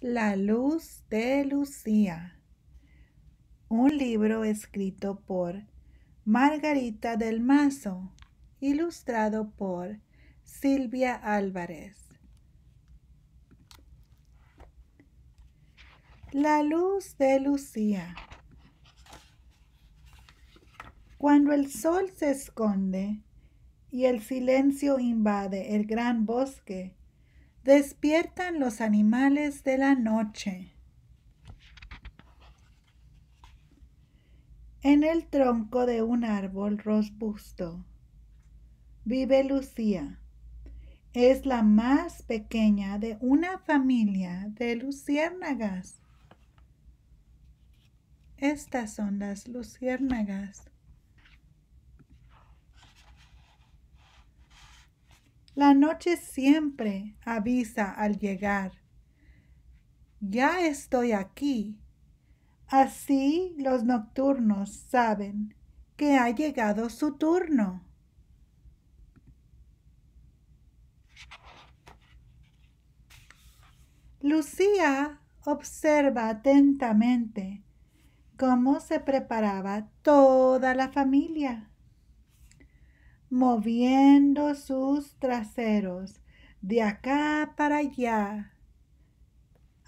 La luz de Lucía. Un libro escrito por Margarita del Mazo, ilustrado por Silvia Álvarez. La luz de Lucía. Cuando el sol se esconde y el silencio invade el gran bosque, despiertan los animales de la noche. En el tronco de un árbol robusto vive Lucía. Es la más pequeña de una familia de luciérnagas. Estas son las luciérnagas. La noche siempre avisa al llegar. Ya estoy aquí. Así los nocturnos saben que ha llegado su turno. Lucía observa atentamente cómo se preparaba toda la familia moviendo sus traseros de acá para allá,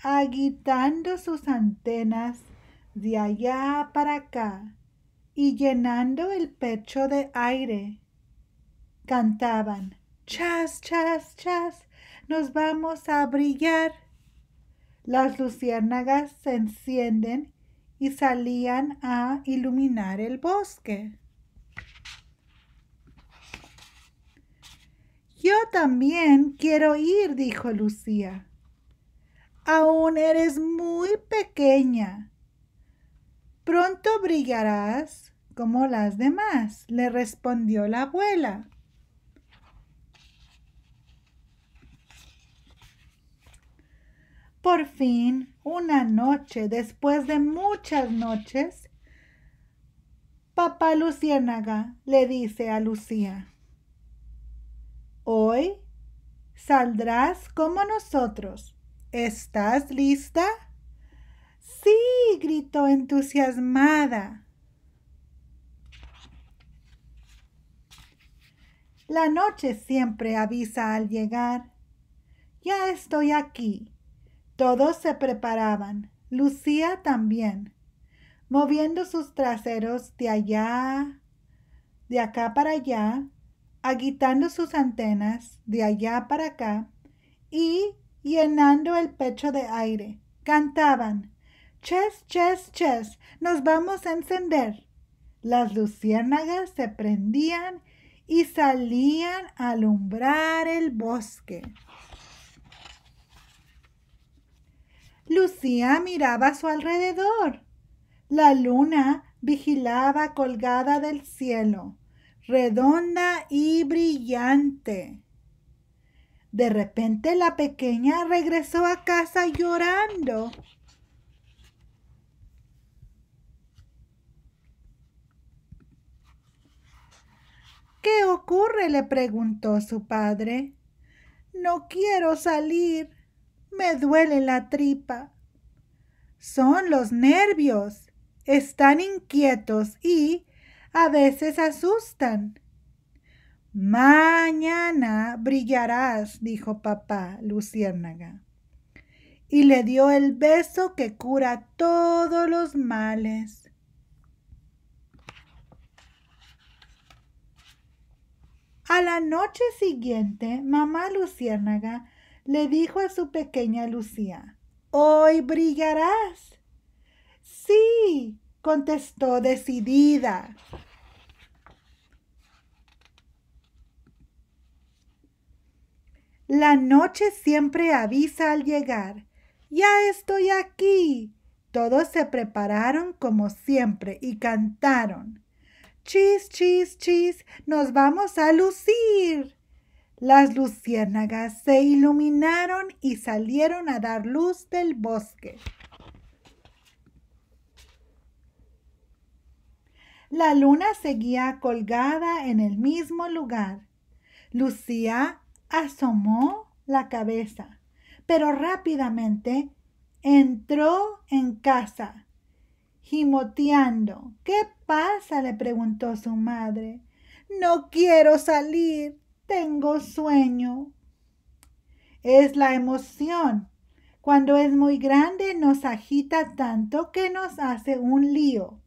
agitando sus antenas de allá para acá y llenando el pecho de aire. Cantaban, chas, chas, chas, nos vamos a brillar. Las luciérnagas se encienden y salían a iluminar el bosque. también quiero ir, dijo Lucía. Aún eres muy pequeña. Pronto brillarás como las demás, le respondió la abuela. Por fin, una noche, después de muchas noches, papá Luciénaga le dice a Lucía. Hoy saldrás como nosotros. ¿Estás lista? Sí, gritó entusiasmada. La noche siempre avisa al llegar. Ya estoy aquí. Todos se preparaban, Lucía también, moviendo sus traseros de allá, de acá para allá, agitando sus antenas de allá para acá y llenando el pecho de aire. Cantaban Ches, Ches, Ches. nos vamos a encender. Las luciérnagas se prendían y salían a alumbrar el bosque. Lucía miraba a su alrededor. La luna vigilaba colgada del cielo redonda y brillante. De repente la pequeña regresó a casa llorando. ¿Qué ocurre? le preguntó su padre. No quiero salir. Me duele la tripa. Son los nervios. Están inquietos y a veces asustan. Mañana brillarás, dijo papá Luciérnaga, y le dio el beso que cura todos los males. A la noche siguiente, mamá Luciérnaga le dijo a su pequeña Lucía, Hoy brillarás. Sí, contestó decidida. La noche siempre avisa al llegar. Ya estoy aquí. Todos se prepararon como siempre y cantaron. Chis, chis, chis, nos vamos a lucir. Las luciérnagas se iluminaron y salieron a dar luz del bosque. La luna seguía colgada en el mismo lugar. Lucía asomó la cabeza, pero rápidamente entró en casa, gimoteando. ¿Qué pasa? le preguntó su madre. No quiero salir, tengo sueño. Es la emoción. Cuando es muy grande nos agita tanto que nos hace un lío.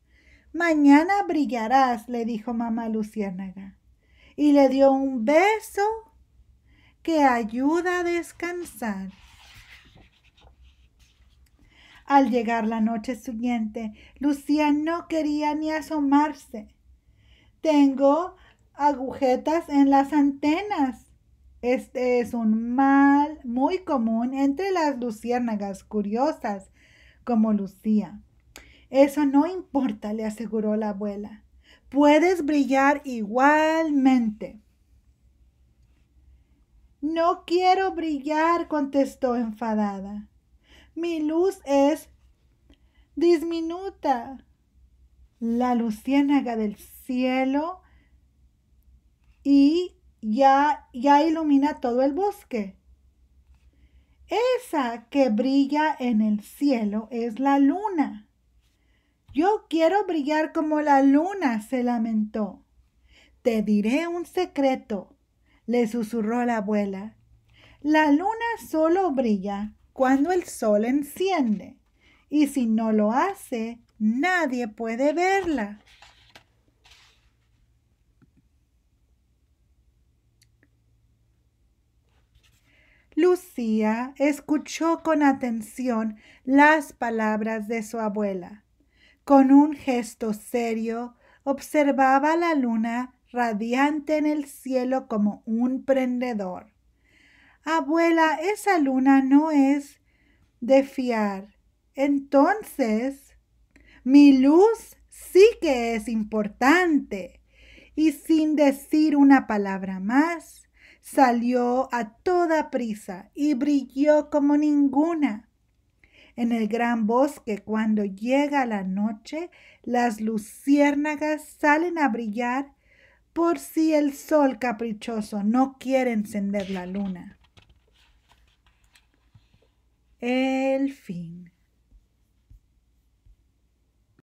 Mañana brillarás, le dijo mamá Luciérnaga. Y le dio un beso que ayuda a descansar. Al llegar la noche siguiente, Lucía no quería ni asomarse. Tengo agujetas en las antenas. Este es un mal muy común entre las luciérnagas curiosas como Lucía. Eso no importa, le aseguró la abuela. Puedes brillar igualmente. No quiero brillar, contestó enfadada. Mi luz es disminuta. La luciénaga del cielo y ya, ya ilumina todo el bosque. Esa que brilla en el cielo es la luna. Yo quiero brillar como la luna, se lamentó. Te diré un secreto, le susurró la abuela. La luna solo brilla cuando el sol enciende, y si no lo hace, nadie puede verla. Lucía escuchó con atención las palabras de su abuela con un gesto serio, observaba la luna radiante en el cielo como un prendedor. Abuela, esa luna no es de fiar. Entonces, mi luz sí que es importante. Y sin decir una palabra más, salió a toda prisa y brilló como ninguna en el gran bosque cuando llega la noche, las luciérnagas salen a brillar por si el sol caprichoso no quiere encender la luna. El fin.